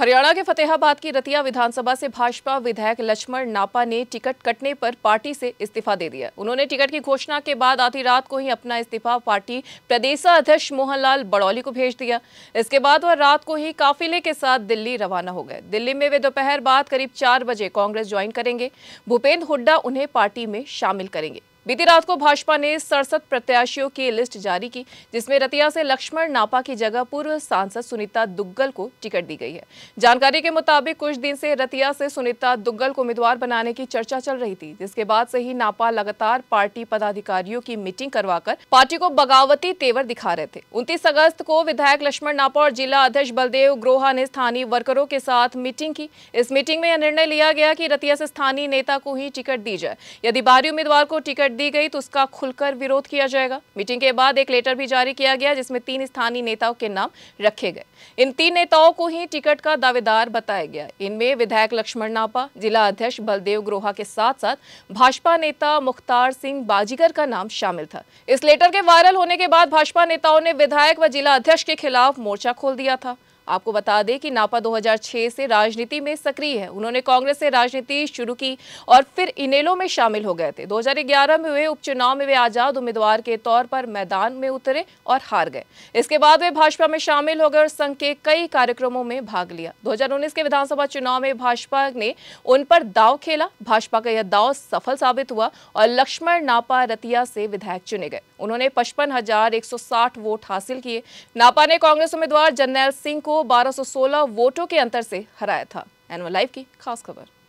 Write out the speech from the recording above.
हरियाणा के फतेहाबाद की रतिया विधानसभा से भाजपा विधायक लक्ष्मण नापा ने टिकट कटने पर पार्टी से इस्तीफा दे दिया उन्होंने टिकट की घोषणा के बाद आधी रात को ही अपना इस्तीफा पार्टी प्रदेशाध्यक्ष मोहनलाल बड़ौली को भेज दिया इसके बाद वह रात को ही काफिले के साथ दिल्ली रवाना हो गए दिल्ली में वे दोपहर बाद करीब चार बजे कांग्रेस ज्वाइन करेंगे भूपेंद्र हुड्डा उन्हें पार्टी में शामिल करेंगे बीती रात को भाजपा ने सड़सठ प्रत्याशियों की लिस्ट जारी की जिसमें रतिया से लक्ष्मण नापा की जगह पूर्व सांसद सुनीता दुग्गल को टिकट दी गई है जानकारी के मुताबिक कुछ दिन से रतिया से सुनीता दुग्गल को उम्मीदवार बनाने की चर्चा चल रही थी जिसके बाद से ही नापा लगातार पार्टी पदाधिकारियों की मीटिंग करवाकर पार्टी को बगावती तेवर दिखा रहे थे उनतीस अगस्त को विधायक लक्ष्मण नापा और जिला अध्यक्ष बलदेव ग्रोहा ने स्थानीय वर्करों के साथ मीटिंग की इस मीटिंग में यह निर्णय लिया गया की रतिया से स्थानीय नेता को ही टिकट दी जाए यदि बाहरी उम्मीदवार को टिकट दी गई तो उसका खुलकर विरोध किया जाएगा मीटिंग के बाद एक लेटर भी जारी किया गया जिसमें तीन स्थानीय नेताओं के नाम रखे गए इन तीन नेताओं को ही टिकट का दावेदार बताया गया इनमें विधायक लक्ष्मण नापा जिला अध्यक्ष बलदेव ग्रोहा के साथ साथ भाजपा नेता मुख्तार सिंह बाजीगर का नाम शामिल था इस लेटर के वायरल होने के बाद भाजपा नेताओं ने विधायक व जिला अध्यक्ष के खिलाफ मोर्चा खोल दिया था आपको बता दें कि नापा 2006 से राजनीति में सक्रिय है उन्होंने कांग्रेस से राजनीति शुरू की और फिर इनेलो में शामिल हो गए थे 2011 में हुए उपचुनाव में वे आजाद उम्मीदवार के तौर पर मैदान में उतरे और हार गए इसके बाद वे भाजपा में शामिल हो गए और संघ के कई कार्यक्रमों में भाग लिया दो के विधानसभा चुनाव में भाजपा ने उन पर दाव खेला भाजपा का यह दाव सफल साबित हुआ और लक्ष्मण नापा रतिया से विधायक चुने गए उन्होंने पचपन वोट हासिल किए नापा ने कांग्रेस उम्मीदवार जनरल सिंह को सौ सोलह वोटों के अंतर से हराया था एनवल लाइव की खास खबर